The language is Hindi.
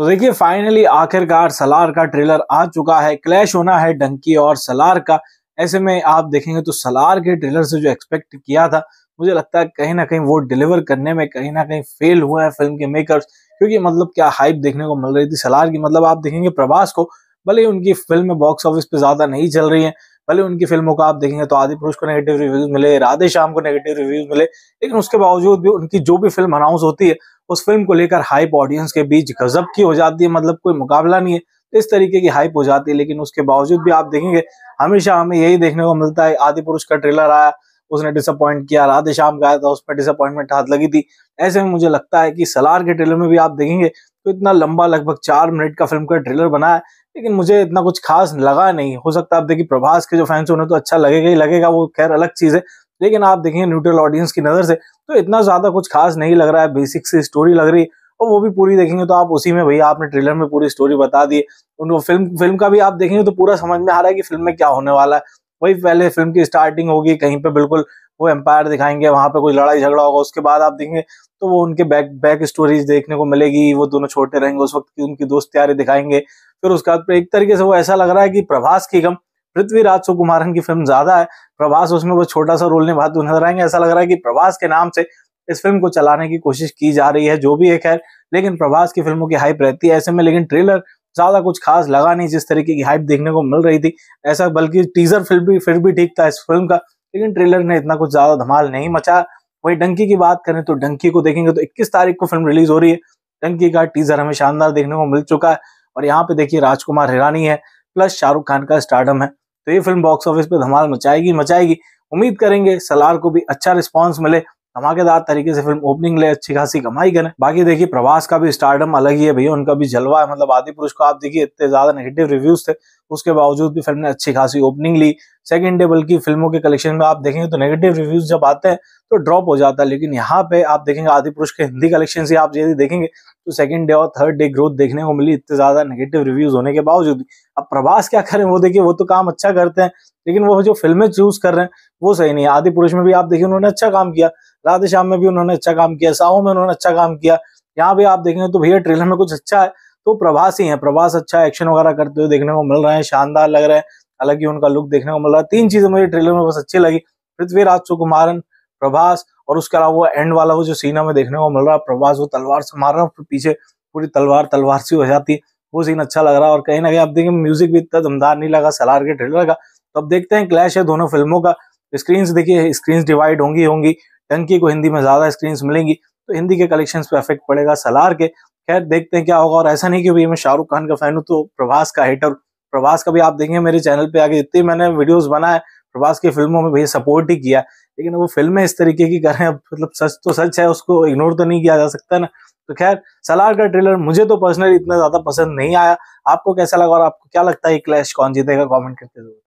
तो देखिए फाइनली आखिरकार सलार का ट्रेलर आ चुका है क्लैश होना है डंकी और सलार का ऐसे में आप देखेंगे तो सलार के ट्रेलर से जो एक्सपेक्ट किया था मुझे लगता है कहीं ना कहीं वो डिलीवर करने में कहीं ना कहीं फेल हुआ है फिल्म के मेकर्स क्योंकि मतलब क्या हाइप देखने को मिल रही थी सलार की मतलब आप देखेंगे प्रभास को भले उनकी फिल्म बॉक्स ऑफिस पे ज्यादा नहीं चल रही है भले उनकी फिल्मों को आप देखेंगे तो आदि पुरुष को नेगेटिव रिव्यूज मिले राधे श्याम को नेगेटिव रिव्यूज मिले लेकिन उसके बावजूद भी उनकी जो भी फिल्म अनाउंस होती है उस फिल्म को लेकर हाइप ऑडियंस के बीच गजब की हो जाती है मतलब कोई मुकाबला नहीं है तो इस तरीके की हाइप हो जाती है लेकिन उसके बावजूद भी आप देखेंगे हमेशा हमें यही देखने को मिलता है आदि पुरुष का ट्रेलर आया उसने डिसअपॉइंट किया राधे श्याम का आया था उसमें डिसअपॉइंटमेंट हाथ लगी थी ऐसे में मुझे लगता है कि सलार के ट्रेलर में भी आप देखेंगे तो इतना लंबा लगभग चार मिनट का फिल्म का ट्रेलर बना है लेकिन मुझे इतना कुछ खास लगा नहीं हो सकता आप देखिए प्रभास के जो फैंस उन्हें तो अच्छा लगेगा ही लगेगा वो खैर अलग चीज़ है लेकिन आप देखें न्यूट्रल ऑडियंस की नज़र से तो इतना ज़्यादा कुछ खास नहीं लग रहा है बेसिक सी स्टोरी लग रही और वो भी पूरी देखेंगे तो आप उसी में भैया आपने ट्रेलर में पूरी स्टोरी बता दी उनको फिल्म फिल्म का भी आप देखेंगे तो पूरा समझ में आ रहा है कि फिल्म में क्या होने वाला है वही पहले फिल्म की स्टार्टिंग होगी कहीं पे बिल्कुल वो एम्पायर दिखाएंगे वहां पे कोई लड़ाई झगड़ा होगा उसके बाद आप देखेंगे तो वो उनके बैक बैक स्टोरीज देखने को मिलेगी वो दोनों छोटे रहेंगे उस वक्त की उनकी दोस्त यारे दिखाएंगे फिर उसके बाद एक तरीके से वो ऐसा लग रहा है कि प्रभास की गम पृथ्वीराज सुकुमारन की फिल्म ज्यादा है प्रभास उसमें वो छोटा सा रोल निभाते नजर आएंगे ऐसा लग रहा है कि प्रभास के नाम से इस फिल्म को चलाने की कोशिश की जा रही है जो भी एक है लेकिन प्रभास की फिल्मों की हाइप रहती है ऐसे में लेकिन ट्रेलर ज्यादा कुछ खास लगा नहीं जिस तरीके की हाइप देखने को मिल रही थी ऐसा बल्कि टीजर फिल्म भी फिर भी ठीक था इस फिल्म का लेकिन ट्रेलर ने इतना कुछ ज्यादा धमाल नहीं मचा वही डंकी की बात करें तो डंकी को देखेंगे तो 21 तारीख को फिल्म रिलीज हो रही है डंकी का टीजर हमें शानदार देखने को मिल चुका है और यहाँ पे देखिए राजकुमार हिरानी है प्लस शाहरुख खान का स्टार्डम है तो ये फिल्म बॉक्स ऑफिस पे धमाल मचाएगी मचाएगी उम्मीद करेंगे सलार को भी अच्छा रिस्पॉन्स मिले धमाकेदार तरीके से फिल्म ओपनिंग ले अच्छी खासी कमाई करें बाकी देखिए प्रवास का भी स्टार्टअप अलग ही है भैया उनका भी जलवा है मतलब आदि पुरुष को आप देखिए इतने ज्यादा नेगेटिव रिव्यूज थे उसके बावजूद भी फिल्म ने अच्छी खासी ओपनिंग ली सेकेंड डे बल्कि फिल्मों के कलेक्शन में आप देखेंगे तो नेगेटिव रिव्यूज जब आते हैं तो ड्रॉप हो जाता है लेकिन यहाँ पे आप देखेंगे आदि पुरुष के हिंदी कलेक्शन से आप यदि देखेंगे तो सेकंड डे और थर्ड डे ग्रोथ देखने को मिली इतने ज्यादा नेगेटिव रिव्यूज होने के बावजूद अब प्रभास क्या करें वो देखिए वो तो काम अच्छा करते हैं लेकिन वो जो फिल्में चूज कर रहे हैं वो सही नहीं है आदि पुरुष में भी आप देखिए उन्होंने अच्छा काम किया राधे श्याम में भी उन्होंने अच्छा काम किया साहू में उन्होंने अच्छा काम किया यहाँ भी आप देखेंगे तो भैया ट्रेलर में कुछ अच्छा है तो प्रभास ही है प्रभास अच्छा एक्शन वगैरह करते हुए देखने को मिल रहे हैं शानदार लग रहे हैं हालांकि उनका लुक देखने को मिल रहा तीन चीजें मुझे ट्रेलर में बस अच्छी लगी पृथ्वीराज सुकुमारन प्रभास और उसके अलावा वो एंड वाला वो जो सीन में देखने को मिल रहा प्रभास वो तलवार से मार रहा है पीछे पूरी तलवार तलवार सी हो जाती वो सीन अच्छा लग रहा है और कहीं ना कहीं आप देखें म्यूजिक भी इतना दमदार नहीं लगा सलार के ट्रेलर का तो अब देखते हैं क्लैश है दोनों फिल्मों का स्क्रीन देखिए स्क्रीन डिवाइड होंगी होंगी टंकी को हिंदी में ज्यादा स्क्रीन मिलेंगी तो हिंदी के कलेक्शन पे इफेक्ट पड़ेगा सलार के खैर देखते हैं क्या होगा और ऐसा नहीं कि भाई मैं शाहरुख खान का फैन हूँ तो प्रभास का हेटर प्रभास का भी आप देखेंगे मेरे चैनल पे आगे जितनी मैंने वीडियोस बनाए प्रभास की फिल्मों में भी सपोर्ट ही किया लेकिन वो फिल्में इस तरीके की करें अब मतलब सच तो सच है उसको इग्नोर तो नहीं किया जा सकता ना तो खैर सलार का ट्रेलर मुझे तो पर्सनली इतना ज्यादा पसंद नहीं आया आपको कैसा लगा और आपको क्या लगता है क्लैश कौन जीतेगा कॉमेंट करते जरूर